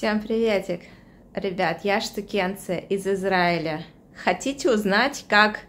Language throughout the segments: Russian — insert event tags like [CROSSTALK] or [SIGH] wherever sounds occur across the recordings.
Всем приветик! Ребят, я штукенция из Израиля. Хотите узнать, как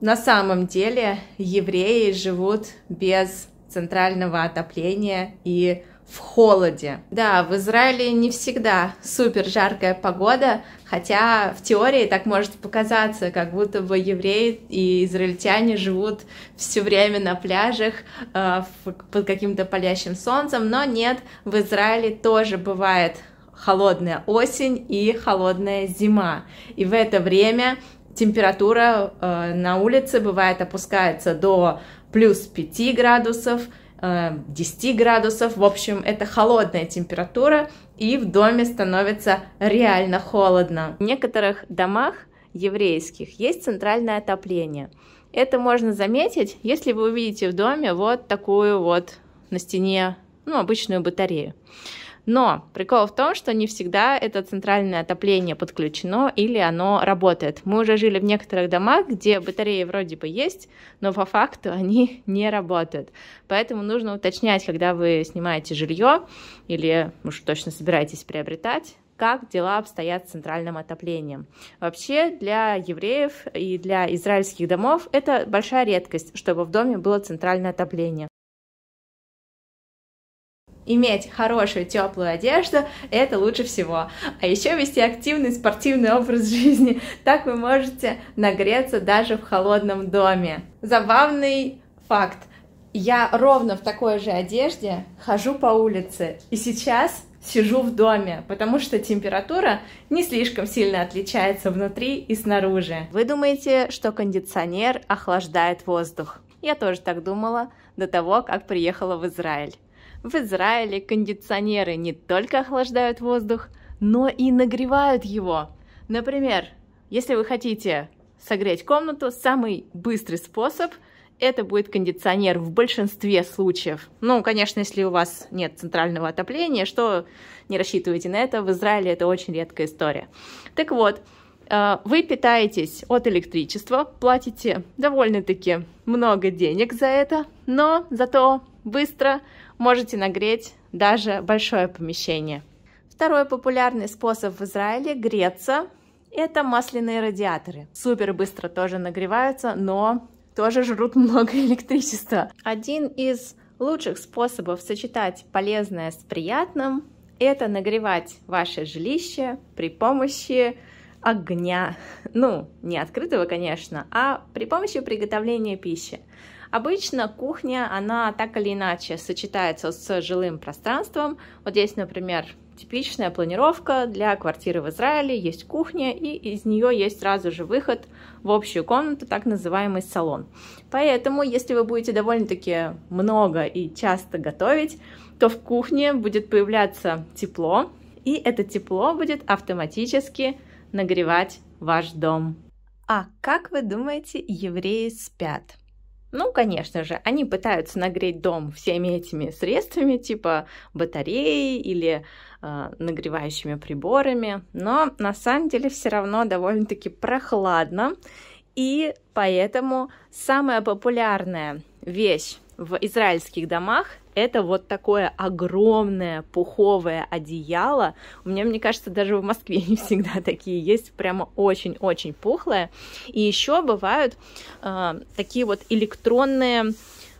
на самом деле евреи живут без центрального отопления и в холоде. Да, в Израиле не всегда супер жаркая погода, хотя в теории так может показаться, как будто бы евреи и израильтяне живут все время на пляжах э, под каким-то палящим солнцем, но нет, в Израиле тоже бывает холодная осень и холодная зима. И в это время температура э, на улице бывает опускается до плюс 5 градусов, э, 10 градусов. В общем, это холодная температура, и в доме становится реально холодно. В некоторых домах еврейских есть центральное отопление. Это можно заметить, если вы увидите в доме вот такую вот на стене, ну, обычную батарею. Но прикол в том, что не всегда это центральное отопление подключено или оно работает. Мы уже жили в некоторых домах, где батареи вроде бы есть, но по факту они [LAUGHS] не работают. Поэтому нужно уточнять, когда вы снимаете жилье или уж точно собираетесь приобретать, как дела обстоят с центральным отоплением. Вообще для евреев и для израильских домов это большая редкость, чтобы в доме было центральное отопление. Иметь хорошую теплую одежду – это лучше всего. А еще вести активный спортивный образ [LAUGHS] жизни. Так вы можете нагреться даже в холодном доме. Забавный факт. Я ровно в такой же одежде хожу по улице. И сейчас сижу в доме, потому что температура не слишком сильно отличается внутри и снаружи. Вы думаете, что кондиционер охлаждает воздух? Я тоже так думала до того, как приехала в Израиль. В Израиле кондиционеры не только охлаждают воздух, но и нагревают его. Например, если вы хотите согреть комнату, самый быстрый способ – это будет кондиционер в большинстве случаев. Ну, конечно, если у вас нет центрального отопления, что не рассчитывайте на это, в Израиле это очень редкая история. Так вот, э, вы питаетесь от электричества, платите довольно-таки много денег за это, но зато быстро можете нагреть даже большое помещение. Второй популярный способ в Израиле – греться. Это масляные радиаторы. Супер быстро тоже нагреваются, но тоже жрут много [LAUGHS] электричества. Один из лучших способов сочетать полезное с приятным – это нагревать ваше жилище при помощи огня. Ну, не открытого, конечно, а при помощи приготовления пищи. Обычно кухня, она так или иначе сочетается с жилым пространством. Вот здесь, например, типичная планировка для квартиры в Израиле. Есть кухня, и из нее есть сразу же выход в общую комнату, так называемый салон. Поэтому, если вы будете довольно-таки много и часто готовить, то в кухне будет появляться тепло, и это тепло будет автоматически нагревать ваш дом. А как вы думаете, евреи спят? Ну, конечно же, они пытаются нагреть дом всеми этими средствами, типа батареи или э, нагревающими приборами, но на самом деле все равно довольно-таки прохладно, и поэтому самая популярная вещь в израильских домах это вот такое огромное пуховое одеяло. У меня, мне кажется, даже в Москве не всегда такие есть, прямо очень-очень пухлое. И еще бывают э, такие вот электронные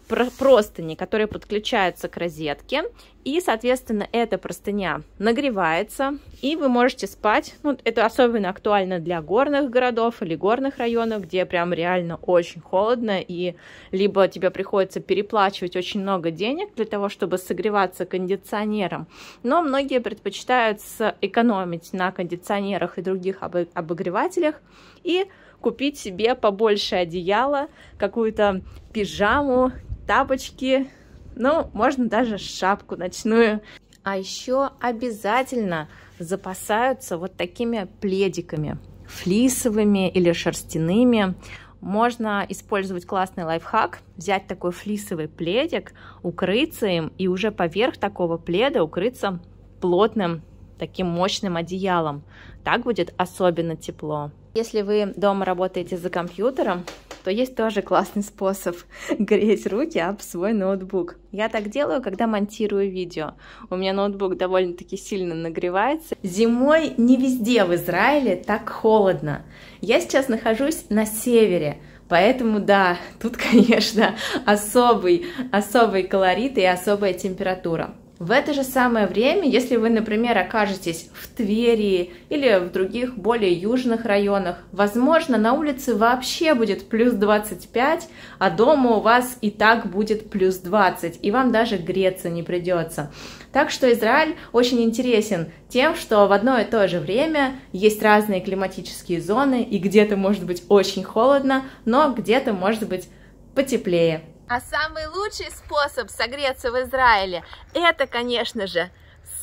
простыни, которые подключаются к розетке, и, соответственно, эта простыня нагревается, и вы можете спать. Ну, это особенно актуально для горных городов или горных районов, где прям реально очень холодно, и либо тебе приходится переплачивать очень много денег для того, чтобы согреваться кондиционером. Но многие предпочитают экономить на кондиционерах и других обогревателях и купить себе побольше одеяла, какую-то пижаму, тапочки, ну, можно даже шапку ночную. А еще обязательно запасаются вот такими пледиками, флисовыми или шерстяными. Можно использовать классный лайфхак, взять такой флисовый пледик, укрыться им и уже поверх такого пледа укрыться плотным таким мощным одеялом. Так будет особенно тепло. Если вы дома работаете за компьютером, что есть тоже классный способ [LAUGHS] греть руки об свой ноутбук. Я так делаю, когда монтирую видео. У меня ноутбук довольно-таки сильно нагревается. Зимой не везде в Израиле так холодно. Я сейчас нахожусь на севере, Поэтому да, [LAUGHS] тут, конечно, особый, особый колорит и особая температура. В это же самое время, если вы, например, окажетесь в Твери или в других более южных районах, возможно, на улице вообще будет плюс 25, а дома у вас и так будет плюс 20, и вам даже греться не придется. Так что Израиль очень интересен тем, что в одно и то же время есть разные климатические зоны, и где-то может быть очень холодно, но где-то может быть потеплее. А самый лучший способ согреться в Израиле – это, конечно же,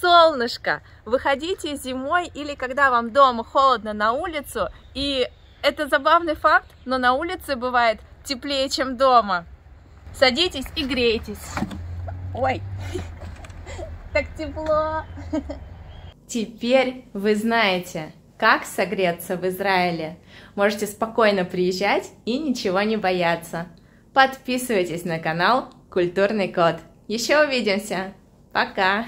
солнышко. Выходите зимой или когда вам дома холодно на улицу. И это забавный факт, но на улице бывает теплее, чем дома. Садитесь и грейтесь. Ой, [LAUGHS] так тепло. Теперь вы знаете, как согреться в Израиле. Можете спокойно приезжать и ничего не бояться подписывайтесь на канал Культурный код. Еще увидимся. Пока!